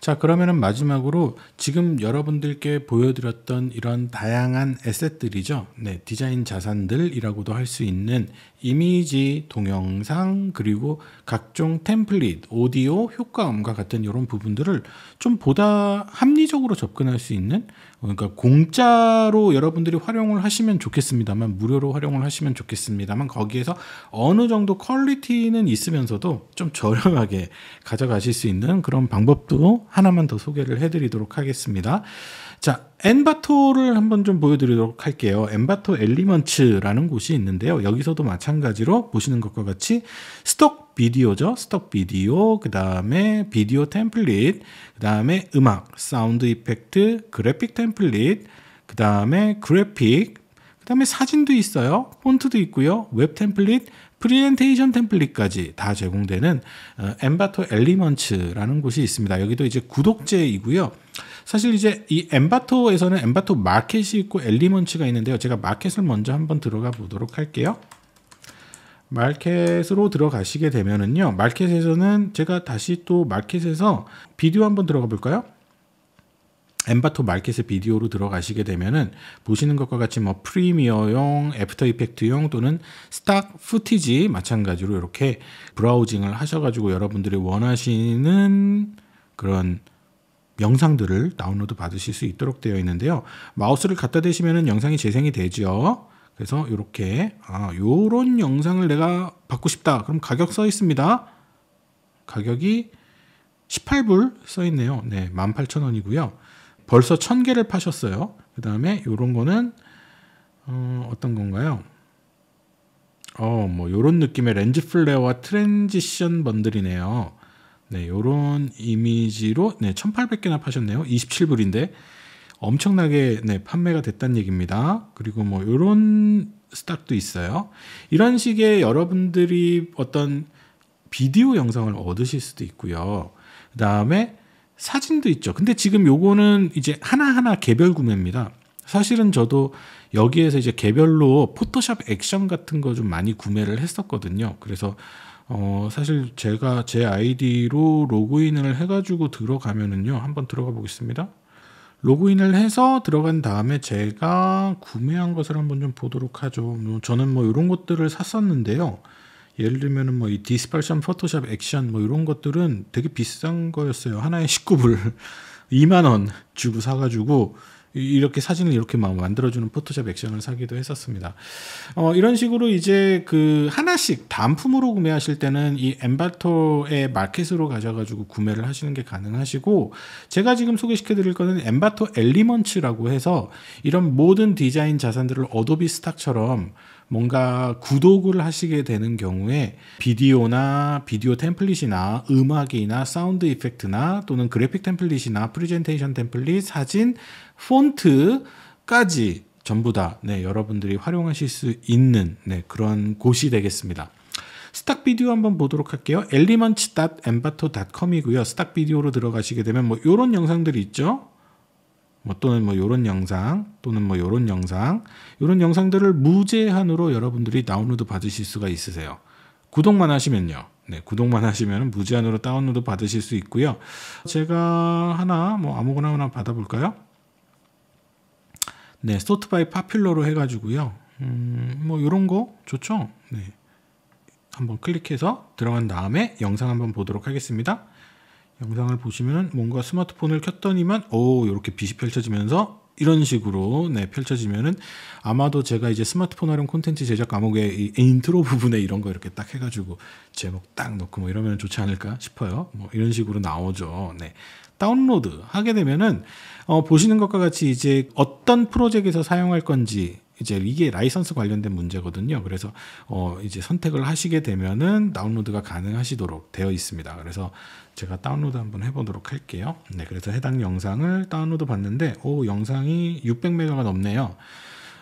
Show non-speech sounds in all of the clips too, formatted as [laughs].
자, 그러면은 마지막으로 지금 여러분들께 보여드렸던 이런 다양한 에셋들이죠. 네, 디자인 자산들이라고도 할 수 있는 이미지, 동영상, 그리고 각종 템플릿, 오디오, 효과음과 같은 이런 부분들을 좀 보다 합리적으로 접근할 수 있는 그러니까 공짜로 여러분들이 활용을 하시면 좋겠습니다만 무료로 활용을 하시면 좋겠습니다만 거기에서 어느 정도 퀄리티는 있으면서도 좀 저렴하게 가져가실 수 있는 그런 방법도 하나만 더 소개를 해드리도록 하겠습니다. 자, 엔바토를 한번 좀 보여드리도록 할게요. 엔바토 엘리먼츠라는 곳이 있는데요. 여기서도 마찬가지로 보시는 것과 같이 스톡 비디오죠. 스톡 비디오, 그 다음에 비디오 템플릿, 그 다음에 음악, 사운드 이펙트, 그래픽 템플릿, 그 다음에 그래픽, 그 다음에 사진도 있어요. 폰트도 있고요. 웹 템플릿, 프리젠테이션 템플릿까지 다 제공되는 어, 엠바토 엘리먼츠라는 곳이 있습니다. 여기도 이제 구독제이고요. 사실 이제 이 엠바토에서는 엠바토 마켓이 있고 엘리먼츠가 있는데요. 제가 마켓을 먼저 한번 들어가 보도록 할게요. 마켓으로 들어가시게 되면은요. 마켓에서는 제가 다시 또 마켓에서 비디오 한번 들어가 볼까요? 엠바토 마켓의 비디오로 들어가시게 되면은 보시는 것과 같이 뭐 프리미어용, 애프터 이펙트용 또는 스탁 푸티지 마찬가지로 이렇게 브라우징을 하셔가지고 여러분들이 원하시는 그런 영상들을 다운로드 받으실 수 있도록 되어 있는데요. 마우스를 갖다 대시면은 영상이 재생이 되죠. 그래서 이렇게 아 요런 영상을 내가 받고 싶다 그럼 가격 써 있습니다 가격이 18불 써 있네요 네 18,000원이고요 벌써 1000개를 파셨어요 그 다음에 요런 거는 어, 떤 건가요 어 뭐 요런 느낌의 렌즈 플레어와 트랜지션 번들이네요 네 요런 이미지로 네 1800개나 파셨네요 27불인데 엄청나게 네, 판매가 됐다는 얘기입니다. 그리고 뭐 이런 스탁도 있어요. 이런 식의 여러분들이 어떤 비디오 영상을 얻으실 수도 있고요. 그 다음에 사진도 있죠. 근데 지금 요거는 이제 하나하나 개별 구매입니다. 사실은 저도 여기에서 이제 개별로 포토샵 액션 같은 거 좀 많이 구매를 했었거든요. 그래서 어 사실 제가 제 아이디로 로그인을 해가지고 들어가면은요. 한번 들어가 보겠습니다. 로그인을 해서 들어간 다음에 제가 구매한 것을 한번 좀 보도록 하죠. 뭐 저는 뭐 이런 것들을 샀었는데요. 예를 들면은 뭐 이 디스팔션, 포토샵, 액션 뭐 이런 것들은 되게 비싼 거였어요. 하나에 19불, [laughs] 2만 원 주고 사가지고 이렇게 사진을 이렇게 막 만들어주는 포토샵 액션을 사기도 했었습니다. 어, 이런 식으로 이제 그 하나씩 단품으로 구매하실 때는 이 엠바토의 마켓으로 가셔가지고 구매를 하시는 게 가능하시고 제가 지금 소개시켜드릴 거는 엠바토 엘리먼츠라고 해서 이런 모든 디자인 자산들을 어도비 스탁처럼 뭔가 구독을 하시게 되는 경우에 비디오나 비디오 템플릿이나 음악이나 사운드 이펙트나 또는 그래픽 템플릿이나 프리젠테이션 템플릿, 사진, 폰트까지 전부 다 네, 여러분들이 활용하실 수 있는 네, 그런 곳이 되겠습니다. 스탁 비디오 한번 보도록 할게요. 엘리먼츠.엠바토.com이고요. 스탁 비디오로 들어가시게 되면 뭐 이런 영상들이 있죠. 뭐 또는 뭐이런 영상 또는 뭐이런 영상 이런 영상들을 무제한으로 여러분들이 다운로드 받으실 수가 있으세요. 구독만 하시면요. 네, 구독만 하시면 무제한으로 다운로드 받으실 수 있고요. 제가 하나 뭐 아무거나 하나 받아 볼까요? 네, 소트 바이 파퓰러로 해 가지고요. 음, 뭐이런거 좋죠? 네. 한번 클릭해서 들어간 다음에 영상 한번 보도록 하겠습니다. 영상을 보시면 뭔가 스마트폰을 켰더니만 오 이렇게 빛이 펼쳐지면서 이런 식으로 네 펼쳐지면은 아마도 제가 이제 스마트폰 활용 콘텐츠 제작 과목의 인트로 부분에 이런 거 이렇게 딱 해가지고 제목 딱 넣고 뭐 이러면 좋지 않을까 싶어요. 뭐 이런 식으로 나오죠. 네. 다운로드 하게 되면은 어, 보시는 것과 같이 이제 어떤 프로젝트에서 사용할 건지 이제 이게 라이선스 관련된 문제거든요. 그래서 어 이제 선택을 하시게 되면은 다운로드가 가능하시도록 되어 있습니다. 그래서 제가 다운로드 한번 해보도록 할게요. 네, 그래서 해당 영상을 다운로드 받는데 오 영상이 600메가가 넘네요.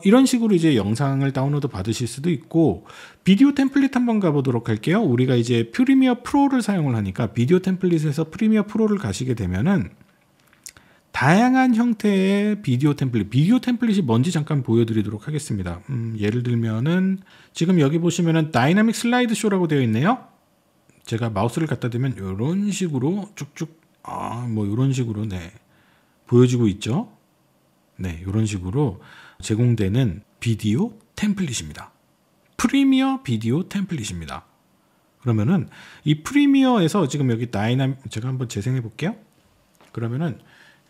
이런 식으로 이제 영상을 다운로드 받으실 수도 있고 비디오 템플릿 한번 가보도록 할게요. 우리가 이제 프리미어 프로를 사용을 하니까 비디오 템플릿에서 프리미어 프로를 가시게 되면은 다양한 형태의 비디오 템플릿, 비디오 템플릿이 뭔지 잠깐 보여드리도록 하겠습니다. 음, 예를 들면은 지금 여기 보시면은 다이나믹 슬라이드 쇼라고 되어 있네요. 제가 마우스를 갖다 대면 이런 식으로 쭉쭉 아뭐 이런 식으로 네 보여지고 있죠. 네 이런 식으로 제공되는 비디오 템플릿입니다. 프리미어 비디오 템플릿입니다. 그러면은 이 프리미어에서 지금 여기 다이나 믹 제가 한번 재생해 볼게요. 그러면은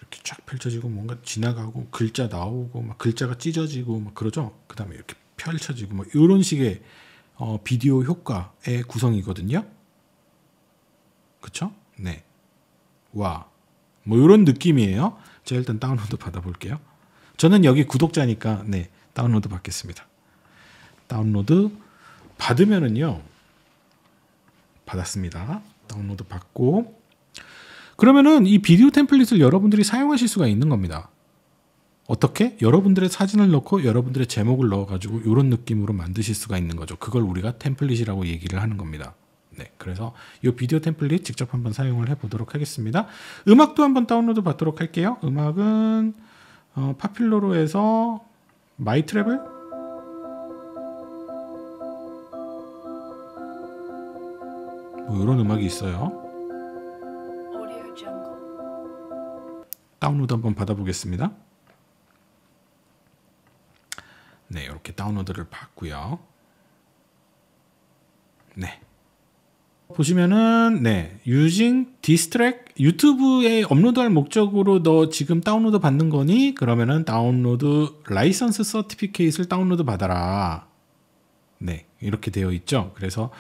이렇게 쫙 펼쳐지고 뭔가 지나가고 글자 나오고 막 글자가 찢어지고 막 그러죠. 그다음에 이렇게 펼쳐지고 뭐 이런 식의 어, 비디오 효과의 구성이거든요. 그쵸? 네. 와. 뭐 이런 느낌이에요. 제가 일단 다운로드 받아볼게요. 저는 여기 구독자니까 네 다운로드 받겠습니다. 다운로드 받으면은요 받았습니다. 다운로드 받고 그러면은 이 비디오 템플릿을 여러분들이 사용하실 수가 있는 겁니다. 어떻게? 여러분들의 사진을 넣고 여러분들의 제목을 넣어가지고 이런 느낌으로 만드실 수가 있는 거죠. 그걸 우리가 템플릿이라고 얘기를 하는 겁니다. 네, 그래서 이 비디오 템플릿 직접 한번 사용을 해보도록 하겠습니다. 음악도 한번 다운로드 받도록 할게요. 음악은 어, 파필로로 해서 마이 트래블? 뭐 이런 음악이 있어요. 다운로드 한번 받아보겠습니다. 네, 이렇게 다운로드를 받고요. 네. 보시면은 네 using distract 유튜브에 업로드할 목적으로 너 지금 다운로드 받는 거니 그러면은 다운로드 라이선스 서티피케이트를 다운로드 받아라 네 이렇게 되어 있죠 그래서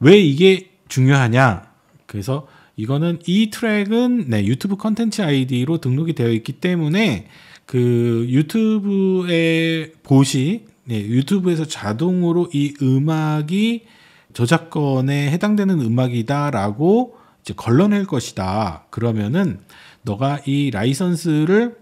왜 이게 중요하냐 그래서 이거는 이 트랙은 네, 유튜브 컨텐츠 아이디로 등록이 되어 있기 때문에 그 유튜브에 보시 네, 유튜브에서 자동으로 이 음악이 저작권에 해당되는 음악이다라고 이제 걸러낼 것이다. 그러면은 너가 이 라이선스를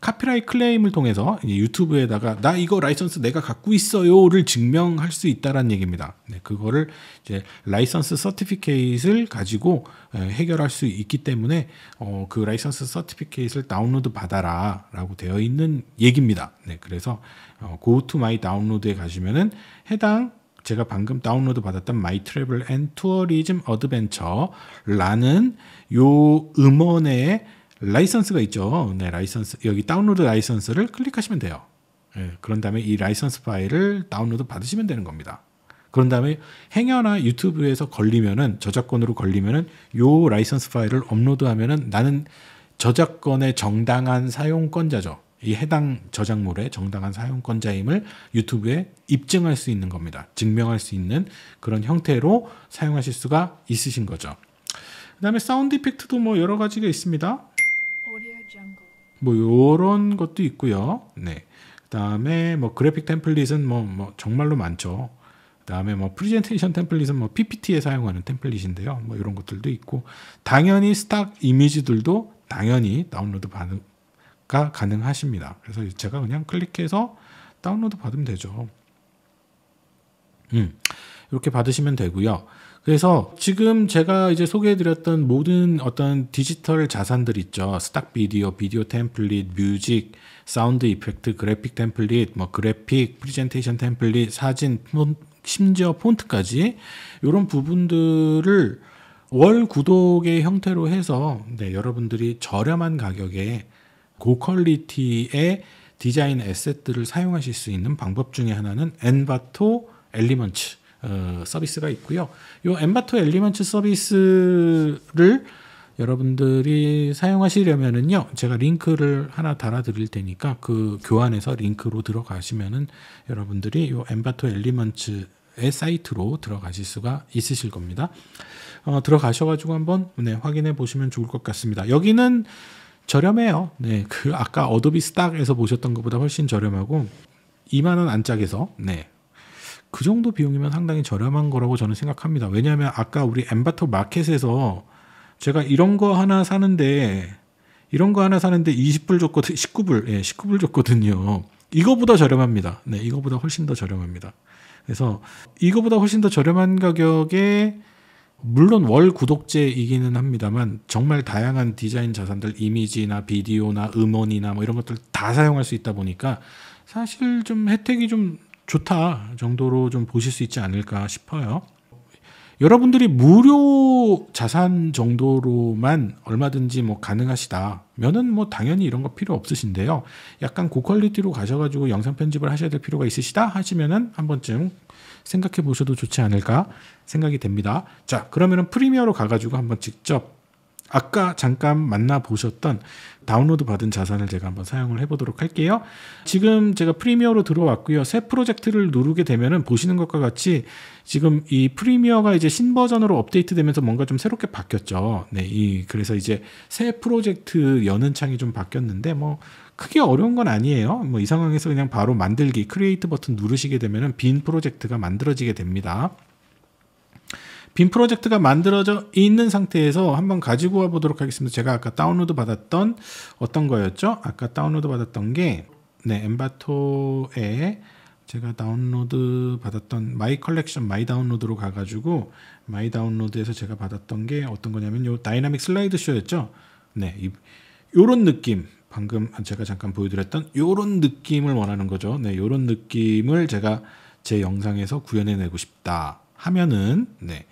카피라이 클레임을 통해서 유튜브에다가 나 이거 라이선스 내가 갖고 있어요를 증명할 수 있다라는 얘기입니다. 네, 그거를 이제 라이선스 서티피케이트를 가지고 해결할 수 있기 때문에 어, 그 라이선스 서티피케이트를 다운로드 받아라라고 되어 있는 얘기입니다. 네, 그래서 어, go to my d o w n 에 가시면은 해당 제가 방금 다운로드 받았던 마이 트래블 앤 투어리즘 어드벤처라는 요 음원의 라이선스가 있죠. 네, 라이선스 여기 다운로드 라이선스를 클릭하시면 돼요. 네, 그런 다음에 이 라이선스 파일을 다운로드 받으시면 되는 겁니다. 그런 다음에 행여나 유튜브에서 걸리면은 저작권으로 걸리면은 요 라이선스 파일을 업로드하면은 나는 저작권의 정당한 사용권자죠. 이 해당 저작물의 정당한 사용권자임을 유튜브에 입증할 수 있는 겁니다. 증명할 수 있는 그런 형태로 사용하실 수가 있으신 거죠. 그 다음에 사운드 이펙트도 뭐 여러 가지가 있습니다. 뭐 요런 것도 있고요. 네. 그다음에 뭐 그래픽 템플릿은 뭐, 뭐 정말로 많죠. 그다음에 뭐 프리젠테이션 템플릿은 뭐 PPT에 사용하는 템플릿인데요. 뭐 이런 것들도 있고 당연히 스탁 이미지들도 당연히 다운로드 받가 가능하십니다. 그래서 제가 그냥 클릭해서 다운로드 받으면 되죠. 음. 이렇게 받으시면 되고요. 그래서 지금 제가 이제 소개해드렸던 모든 어떤 디지털 자산들 있죠. 스탁 비디오, 비디오 템플릿, 뮤직, 사운드 이펙트, 그래픽 템플릿, 뭐 그래픽, 프리젠테이션 템플릿, 사진, 폰, 심지어 폰트까지 이런 부분들을 월 구독의 형태로 해서 네, 여러분들이 저렴한 가격에 고퀄리티의 디자인 에셋들을 사용하실 수 있는 방법 중에 하나는 엔바토 엘리먼츠 어, 서비스가 있고요. 이 엠바토 엘리먼츠 서비스를 여러분들이 사용하시려면은요, 제가 링크를 하나 달아드릴 테니까 그 교환해서 링크로 들어가시면은 여러분들이 이 엠바토 엘리먼츠의 사이트로 들어가실 수가 있으실 겁니다. 어, 들어가셔가지고 한번 네, 확인해 보시면 좋을 것 같습니다. 여기는 저렴해요. 네, 그 아까 어도비 스탁에서 보셨던 것보다 훨씬 저렴하고 2만 원 안짝에서 네그 정도 비용이면 상당히 저렴한 거라고 저는 생각합니다. 왜냐하면 아까 우리 엠바토 마켓에서 제가 이런 거 하나 사는데 이런 거 하나 사는데 20불 줬거든 19불 예 19불 줬거든요. 이거보다 저렴합니다. 네, 이거보다 훨씬 더 저렴합니다. 그래서 이거보다 훨씬 더 저렴한 가격에 물론 월 구독제이기는 합니다만 정말 다양한 디자인 자산들 이미지나 비디오나 음원이나 뭐 이런 것들 다 사용할 수 있다 보니까 사실 좀 혜택이 좀 좋다 정도로 좀 보실 수 있지 않을까 싶어요. 여러분들이 무료 자산 정도로만 얼마든지 뭐 가능하시다면은 뭐 당연히 이런 거 필요 없으신데요. 약간 고퀄리티로 가셔가지고 영상 편집을 하셔야 될 필요가 있으시다 하시면은 한 번쯤 생각해 보셔도 좋지 않을까 생각이 됩니다. 자, 그러면은 프리미어로 가가지고 한번 직접 아까 잠깐 만나보셨던 다운로드 받은 자산을 제가 한번 사용을 해보도록 할게요. 지금 제가 프리미어로 들어왔고요. 새 프로젝트를 누르게 되면은 보시는 것과 같이 지금 이 프리미어가 이제 신버전으로 업데이트되면서 뭔가 좀 새롭게 바뀌었죠. 네, 이 그래서 이제 새 프로젝트 여는 창이 좀 바뀌었는데 뭐 크게 어려운 건 아니에요. 뭐 이 상황에서 그냥 바로 만들기 크리에이트 버튼 누르시게 되면은 빈 프로젝트가 만들어지게 됩니다. 빔 프로젝트가 만들어져 있는 상태에서 한번 가지고 와 보도록 하겠습니다. 제가 아까 다운로드 받았던 어떤 거였죠? 아까 다운로드 받았던 게 네, 엠바토에 제가 다운로드 받았던 마이 컬렉션 마이 다운로드로 가 가지고 마이 다운로드에서 제가 받았던 게 어떤 거냐면 요 다이나믹 슬라이드 쇼였죠. 네. 이, 요런 느낌 방금 제가 잠깐 보여드렸던 요런 느낌을 원하는 거죠. 네, 요런 느낌을 제가 제 영상에서 구현해내고 싶다 하면은 네,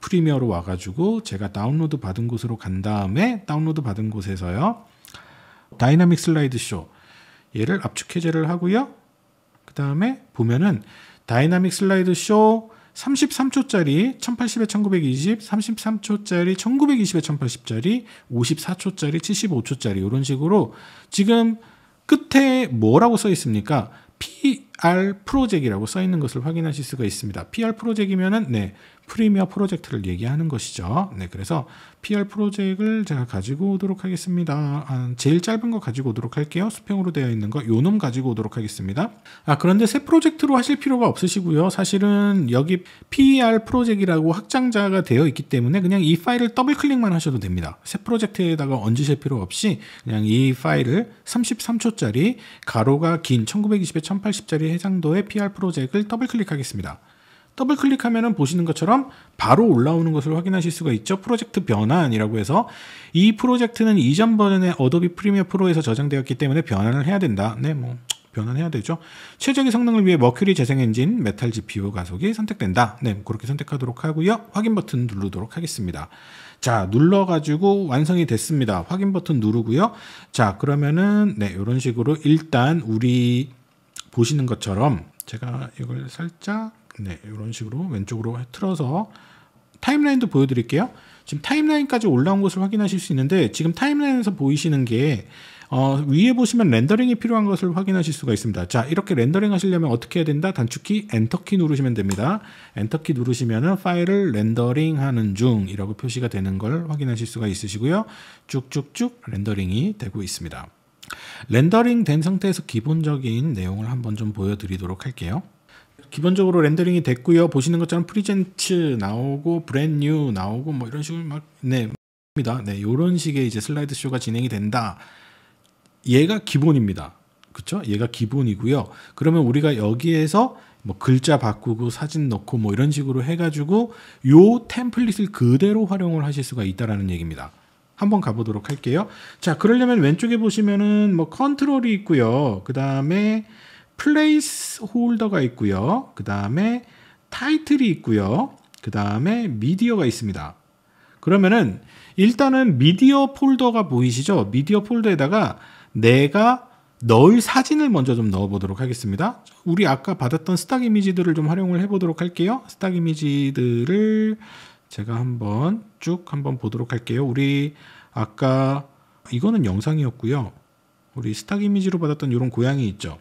프리미어로 와가지고 제가 다운로드 받은 곳으로 간 다음에 다운로드 받은 곳에서요. 다이나믹 슬라이드 쇼 얘를 압축 해제를 하고요. 그 다음에 보면은 다이나믹 슬라이드 쇼 33초짜리 1080에 1920, 33초짜리 1920에 1080짜리, 54초짜리, 75초짜리 이런 식으로 지금 끝에 뭐라고 써 있습니까? P PR 프로젝이라고 써 있는 것을 확인하실 수가 있습니다. PR 프로젝이면은 네, 프리미어 프로젝트를 얘기하는 것이죠. 네, 그래서 PR 프로젝트를 제가 가지고 오도록 하겠습니다. 아, 제일 짧은 거 가지고 오도록 할게요. 수평으로 되어 있는 거, 요놈 가지고 오도록 하겠습니다. 아, 그런데 새 프로젝트로 하실 필요가 없으시고요. 사실은 여기 PR 프로젝트라고 확장자가 되어 있기 때문에 그냥 이 파일을 더블 클릭만 하셔도 됩니다. 새 프로젝트에다가 얹으실 필요 없이 그냥 이 파일을 33초짜리 가로가 긴 1920에 1080짜리 우리 해상도의 PR 프로젝트를 더블 클릭하겠습니다. 더블 클릭하면 보시는 것처럼 바로 올라오는 것을 확인하실 수가 있죠. 프로젝트 변환이라고 해서 이 프로젝트는 이전 버전의 어도비 프리미어 프로에서 저장되었기 때문에 변환을 해야 된다. 네, 뭐 변환해야 되죠. 최적의 성능을 위해 머큐리 재생 엔진, 메탈 GPU 가속이 선택된다. 네, 뭐 그렇게 선택하도록 하고요. 확인 버튼 누르도록 하겠습니다. 자, 눌러가지고 완성이 됐습니다. 확인 버튼 누르고요. 자, 그러면은 네, 이런 식으로 일단 우리 보시는 것처럼 제가 이걸 살짝 네, 이런 식으로 왼쪽으로 틀어서 타임라인도 보여드릴게요. 지금 타임라인까지 올라온 것을 확인하실 수 있는데 지금 타임라인에서 보이시는 게 어, 위에 보시면 렌더링이 필요한 것을 확인하실 수가 있습니다. 자 이렇게 렌더링 하시려면 어떻게 해야 된다? 단축키 엔터키 누르시면 됩니다. 엔터키 누르시면 파일을 렌더링하는 중이라고 표시가 되는 걸 확인하실 수가 있으시고요. 쭉쭉쭉 렌더링이 되고 있습니다. 렌더링 된 상태에서 기본적인 내용을 한번 좀 보여드리도록 할게요. 기본적으로 렌더링이 됐고요. 보시는 것처럼 프리젠츠 나오고 브랜뉴 나오고 뭐 이런 식으로 막 네. 입니다. 네, 요런 식의 이제 슬라이드 쇼가 진행이 된다. 얘가 기본입니다. 그렇죠? 얘가 기본이고요. 그러면 우리가 여기에서 뭐 글자 바꾸고 사진 넣고 뭐 이런 식으로 해 가지고 요 템플릿을 그대로 활용을 하실 수가 있다라는 얘기입니다. 한번 가보도록 할게요. 자, 그러려면 왼쪽에 보시면은 뭐 컨트롤이 있고요. 그 다음에 플레이스 홀더가 있고요. 그 다음에 타이틀이 있고요. 그 다음에 미디어가 있습니다. 그러면은 일단은 미디어 폴더가 보이시죠? 미디어 폴더에다가 내가 넣을 사진을 먼저 좀 넣어보도록 하겠습니다. 우리 아까 받았던 스탁 이미지들을 좀 활용을 해보도록 할게요. 스탁 이미지들을 제가 한번 쭉 한번 보도록 할게요. 우리 아까 이거는 영상이었고요. 우리 스탁 이미지로 받았던 이런 고양이 있죠.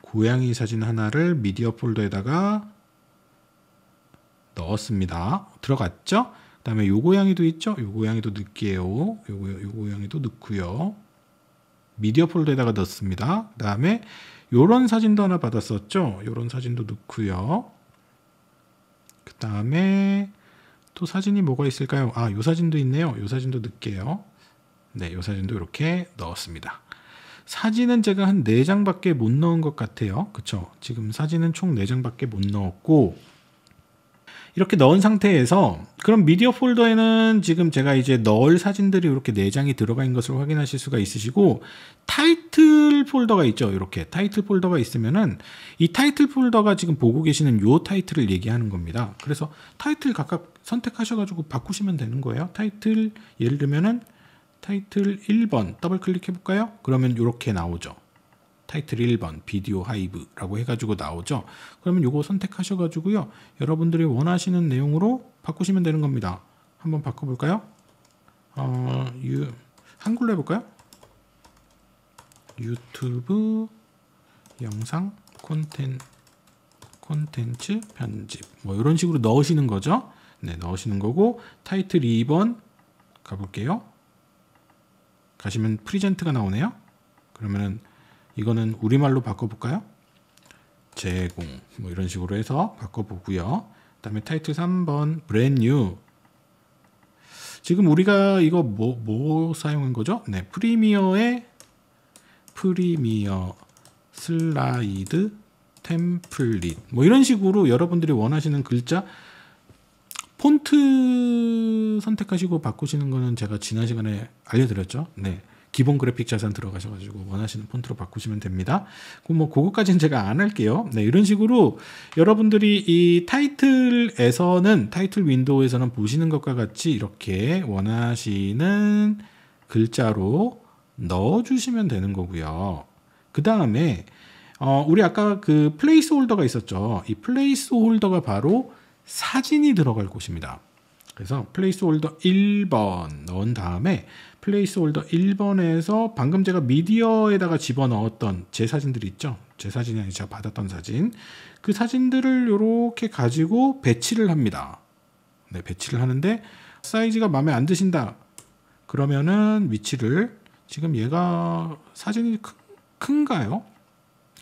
고양이 사진 하나를 미디어 폴더에다가 넣었습니다. 들어갔죠? 그 다음에 요 고양이도 있죠? 요 고양이도 넣을게요. 요, 요 고양이도 넣고요. 미디어 폴더에다가 넣습니다. 그 다음에 요런 사진도 하나 받았었죠? 요런 사진도 넣고요. 그 다음에 또 사진이 뭐가 있을까요? 아, 요 사진도 있네요. 요 사진도 넣을게요. 네, 요 사진도 이렇게 넣었습니다. 사진은 제가 한 4장밖에 못 넣은 것 같아요. 그쵸? 지금 사진은 총 4장밖에 못 넣었고 이렇게 넣은 상태에서 그럼 미디어 폴더에는 지금 제가 이제 넣을 사진들이 이렇게 4장이 들어가 있는 것을 확인하실 수가 있으시고 타이틀 폴더가 있죠. 이렇게 타이틀 폴더가 있으면은 이 타이틀 폴더가 지금 보고 계시는 요 타이틀을 얘기하는 겁니다. 그래서 타이틀 각각 선택하셔가지고 바꾸시면 되는 거예요. 타이틀 예를 들면은 타이틀 1번 더블 클릭해 볼까요? 그러면 이렇게 나오죠. 타이틀 1번 비디오 하이브라고 해가지고 나오죠. 그러면 이거 선택하셔가지고요. 여러분들이 원하시는 내용으로 바꾸시면 되는 겁니다. 한번 바꿔볼까요? 어, 유, 한글로 해볼까요? 유튜브 영상 콘텐, 콘텐츠 편집 뭐 이런 식으로 넣으시는 거죠. 네, 넣으시는 거고 타이틀 2번 가볼게요. 가시면 프리젠트가 나오네요. 그러면은 이거는 우리말로 바꿔볼까요? 제공 뭐 이런 식으로 해서 바꿔보고요. 그다음에 타이틀 3번 브랜 뉴. 지금 우리가 이거 뭐, 뭐 사용한 거죠? 네, 프리미어의 프리미어 슬라이드 템플릿 뭐 이런 식으로 여러분들이 원하시는 글자 폰트 선택하시고 바꾸시는 거는 제가 지난 시간에 알려드렸죠. 네. 기본 그래픽 자산 들어가셔가지고 원하시는 폰트로 바꾸시면 됩니다. 뭐 그거까지는 제가 안 할게요. 네, 이런 식으로 여러분들이 이 타이틀에서는 타이틀 윈도우에서는 보시는 것과 같이 이렇게 원하시는 글자로 넣어주시면 되는 거고요. 그 다음에 어, 우리 아까 그 플레이스 홀더가 있었죠. 이 플레이스 홀더가 바로 사진이 들어갈 곳입니다. 그래서 플레이스홀더 1번 넣은 다음에 플레이스홀더 1번에서 방금 제가 미디어에다가 집어넣었던 제 사진들 있죠? 제 사진이 아니라 제가 받았던 사진 그 사진들을 이렇게 가지고 배치를 합니다. 네, 배치를 하는데 사이즈가 마음에 안 드신다. 그러면은 위치를 지금 얘가 사진이 큰, 큰가요?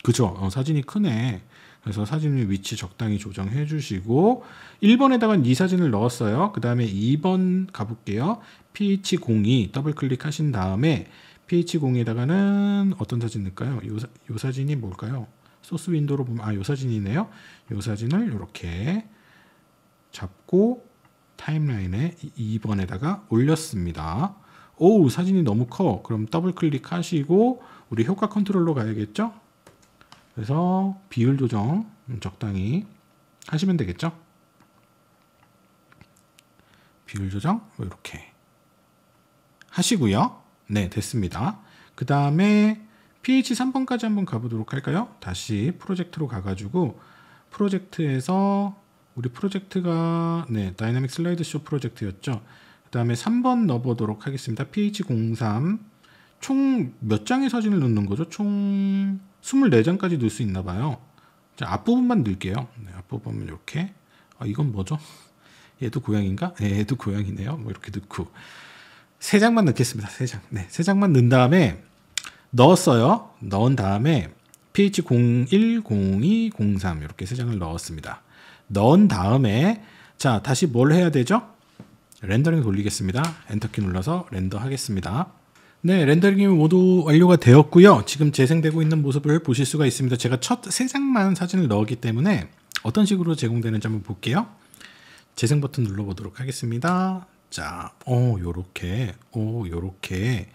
그죠? 어, 사진이 크네. 그래서 사진의 위치 적당히 조정해 주시고 1번에다가 이 사진을 넣었어요. 그 다음에 2번 가볼게요. ph02 더블 클릭하신 다음에 ph02에다가는 어떤 사진 넣을까요? 요, 요 사진이 뭘까요? 소스 윈도로 우 보면 아 요 사진이네요. 요 사진을 이렇게 잡고 타임라인에 2번에다가 올렸습니다. 오 사진이 너무 커. 그럼 더블 클릭하시고 우리 효과 컨트롤로 가야겠죠? 그래서 비율 조정 적당히 하시면 되겠죠. 비율 조정 뭐 이렇게 하시고요. 네, 됐습니다. 그 다음에 ph 3번까지 한번 가보도록 할까요? 다시 프로젝트로 가가지고 프로젝트에서 우리 프로젝트가 네 다이나믹 슬라이드쇼 프로젝트였죠. 그 다음에 3번 넣어보도록 하겠습니다. ph 03총 몇 장의 사진을 넣는 거죠? 총 24장까지 넣을 수 있나 봐요. 앞부분만 넣을게요. 네, 앞부분만 이렇게. 아, 이건 뭐죠? [laughs] 얘도 고양인가? 네, 얘도 고양이네요. 뭐 이렇게 넣고. 3 장만 넣겠습니다. 3 장. 네, 3 장만 넣은 다음에 넣었어요. 넣은 다음에 ph 01, 02, 03 이렇게 3 장을 넣었습니다. 넣은 다음에 자 다시 뭘 해야 되죠? 렌더링 돌리겠습니다. 엔터키 눌러서 렌더 하겠습니다. 네, 렌더링이 모두 완료가 되었고요. 지금 재생되고 있는 모습을 보실 수가 있습니다. 제가 첫 세장만 사진을 넣었기 때문에 어떤 식으로 제공되는지 한번 볼게요. 재생 버튼 눌러보도록 하겠습니다. 자, 어, 요렇게, 어, 요렇게,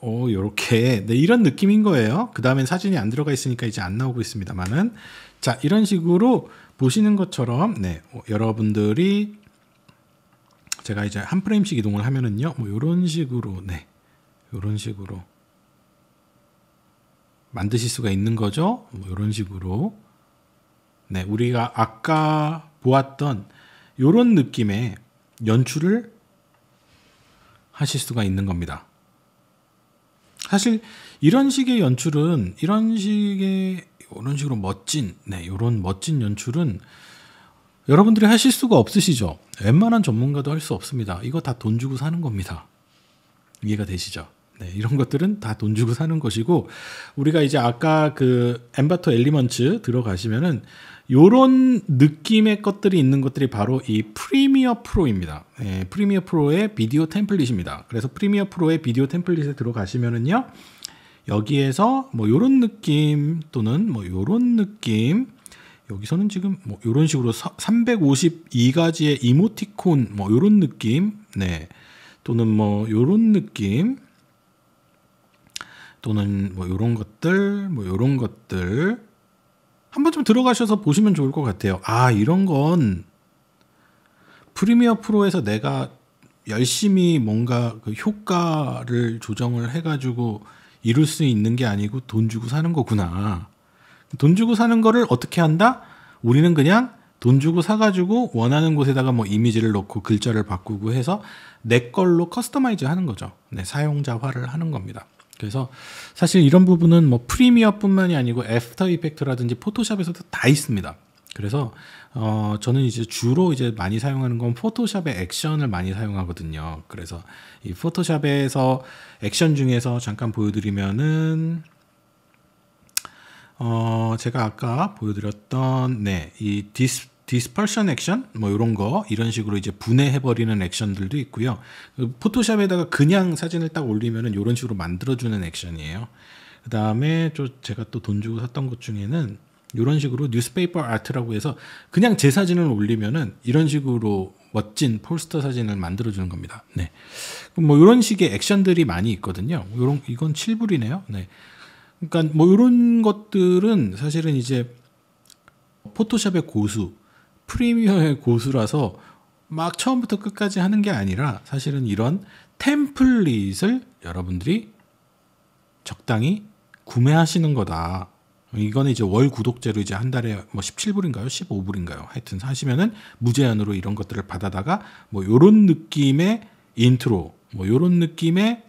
어, 요렇게. 네, 이런 느낌인 거예요. 그 다음엔 사진이 안 들어가 있으니까 이제 안 나오고 있습니다만은. 자, 이런 식으로 보시는 것처럼, 네, 어, 여러분들이 제가 이제 한 프레임씩 이동을 하면은요, 뭐, 요런 식으로, 네. 이런 식으로 만드실 수가 있는 거죠. 뭐 이런 식으로 네 우리가 아까 보았던 이런 느낌의 연출을 하실 수가 있는 겁니다. 사실 이런 식의 연출은 이런 식의 이런 식으로 멋진 네 이런 멋진 연출은 여러분들이 하실 수가 없으시죠. 웬만한 전문가도 할 수 없습니다. 이거 다 돈 주고 사는 겁니다. 이해가 되시죠? 네, 이런 것들은 다 돈 주고 사는 것이고 우리가 이제 아까 그 엠바토 엘리먼츠 들어가시면은 요런 느낌의 것들이 있는 것들이 바로 이 프리미어 프로입니다. 예, 프리미어 프로의 비디오 템플릿입니다. 그래서 프리미어 프로의 비디오 템플릿에 들어가시면은요. 여기에서 뭐 요런 느낌 또는 뭐 요런 느낌 여기서는 지금 뭐 요런 식으로 352가지의 이모티콘 뭐 요런 느낌 네. 또는 뭐 요런 느낌 또는 뭐요런 것들, 뭐요런 것들 한 번쯤 들어가셔서 보시면 좋을 것 같아요. 아 이런 건 프리미어 프로에서 내가 열심히 뭔가 그 효과를 조정을 해가지고 이룰 수 있는 게 아니고 돈 주고 사는 거구나. 돈 주고 사는 거를 어떻게 한다? 우리는 그냥 돈 주고 사가지고 원하는 곳에다가 뭐 이미지를 넣고 글자를 바꾸고 해서 내 걸로 커스터마이즈 하는 거죠. 네, 사용자화를 하는 겁니다. 그래서 사실 이런 부분은 뭐 프리미어뿐만이 아니고 애프터 이펙트라든지 포토샵에서도 다 있습니다. 그래서 어 저는 이제 주로 이제 많이 사용하는 건 포토샵의 액션을 많이 사용하거든요. 그래서 이 포토샵에서 액션 중에서 잠깐 보여드리면은 어 제가 아까 보여드렸던 네이 디스 디스펄션 액션 뭐 이런 거 이런 식으로 이제 분해해 버리는 액션들도 있고요. 그 포토샵에다가 그냥 사진을 딱 올리면은 이런 식으로 만들어 주는 액션이에요. 그다음에 또 제가 또 돈 주고 샀던 것 중에는 이런 식으로 뉴스페이퍼 아트라고 해서 그냥 제 사진을 올리면은 이런 식으로 멋진 폴스터 사진을 만들어 주는 겁니다. 네. 뭐 이런 식의 액션들이 많이 있거든요. 요런 이건 7불이네요. 네. 그러니까 뭐 이런 것들은 사실은 이제 포토샵의 고수 프리미어의 고수라서 막 처음부터 끝까지 하는 게 아니라 사실은 이런 템플릿을 여러분들이 적당히 구매하시는 거다. 이거는 이제 월 구독제로 이제 한 달에 뭐 17불인가요? 15불인가요? 하여튼 사시면은 무제한으로 이런 것들을 받아다가 뭐 요런 느낌의 인트로, 뭐 요런 느낌의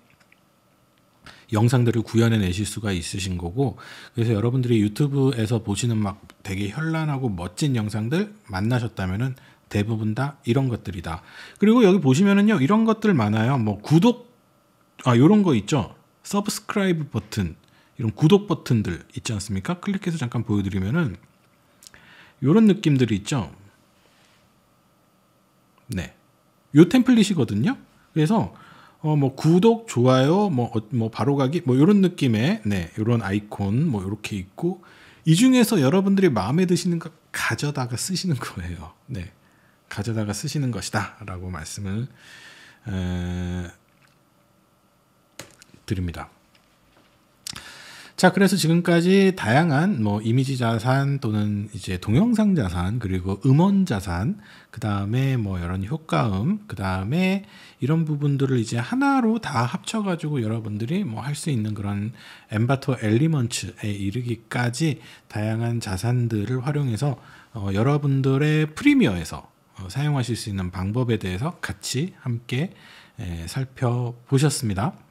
영상들을 구현해 내실 수가 있으신 거고 그래서 여러분들이 유튜브에서 보시는 막 되게 현란하고 멋진 영상들 만나셨다면은 대부분 다 이런 것들이다. 그리고 여기 보시면은요 이런 것들 많아요. 뭐 구독 아 요런 거 있죠. 서브스크라이브 버튼 이런 구독 버튼들 있지 않습니까? 클릭해서 잠깐 보여드리면은 요런 느낌들이 있죠. 네. 요 템플릿이거든요. 그래서 어, 뭐 구독, 좋아요, 뭐, 어, 뭐 바로가기, 뭐 이런 느낌의 네 이런 아이콘 뭐 이렇게 있고 이 중에서 여러분들이 마음에 드시는 거 가져다가 쓰시는 거예요. 네, 가져다가 쓰시는 것이다라고 말씀을 에... 드립니다. 자, 그래서 지금까지 다양한 뭐 이미지 자산 또는 이제 동영상 자산 그리고 음원 자산 그 다음에 뭐 이런 효과음 그 다음에 이런 부분들을 이제 하나로 다 합쳐가지고 여러분들이 뭐 할 수 있는 그런 엠바토 엘리먼츠에 이르기까지 다양한 자산들을 활용해서 어, 여러분들의 프리미어에서 어, 사용하실 수 있는 방법에 대해서 같이 함께 에, 살펴보셨습니다.